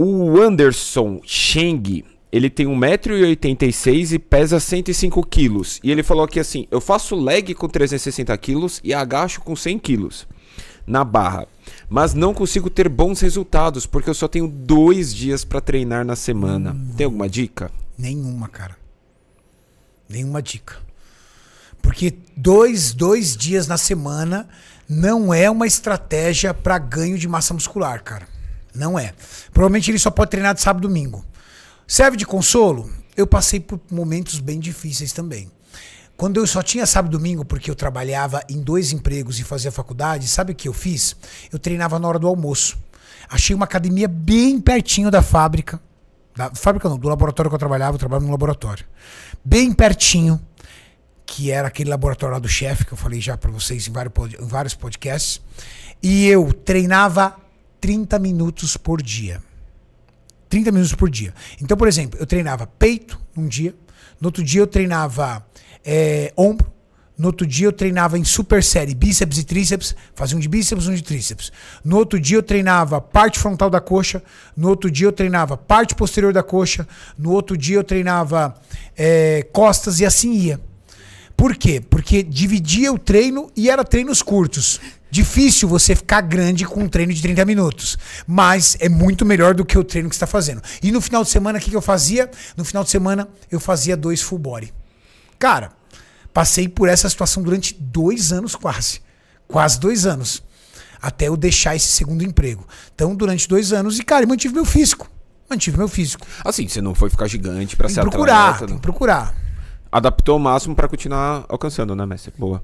O Anderson Cheng, ele tem 1,86m e pesa 105kg. E ele falou aqui assim: eu faço leg com 360kg e agacho com 100kg na barra. Mas não consigo ter bons resultados porque eu só tenho dois dias para treinar na semana. Hum, tem alguma dica? Nenhuma, cara. Nenhuma dica. Porque dois, dois dias na semana não é uma estratégia para ganho de massa muscular, cara. Não é. Provavelmente ele só pode treinar de sábado e domingo. Serve de consolo? Eu passei por momentos bem difíceis também. Quando eu só tinha sábado e domingo, porque eu trabalhava em dois empregos e fazia faculdade, sabe o que eu fiz? Eu treinava na hora do almoço. Achei uma academia bem pertinho da fábrica. Da fábrica não, do laboratório que eu trabalhava, eu trabalhava no laboratório. Bem pertinho que era aquele laboratório lá do chefe, que eu falei já para vocês em vários podcasts, e eu treinava 30 minutos por dia. 30 minutos por dia. Então, por exemplo, eu treinava peito um dia, no outro dia eu treinava é, ombro, no outro dia eu treinava em super série bíceps e tríceps, fazia um de bíceps, um de tríceps. No outro dia eu treinava parte frontal da coxa, no outro dia eu treinava parte posterior da coxa, no outro dia eu treinava é, costas e assim ia. Por quê? Porque dividia o treino e era treinos curtos. Difícil você ficar grande com um treino de 30 minutos, mas é muito melhor do que o treino que está fazendo. E no final de semana, o que, que eu fazia? No final de semana, eu fazia dois full body. Cara, passei por essa situação durante dois anos quase. Quase dois anos. Até eu deixar esse segundo emprego. Então, durante dois anos, e cara, eu mantive meu físico. Mantive meu físico. Assim, você não foi ficar gigante para ser procurar, atleta. Procurar, procurar adaptou o máximo para continuar alcançando, né, Messi? Boa.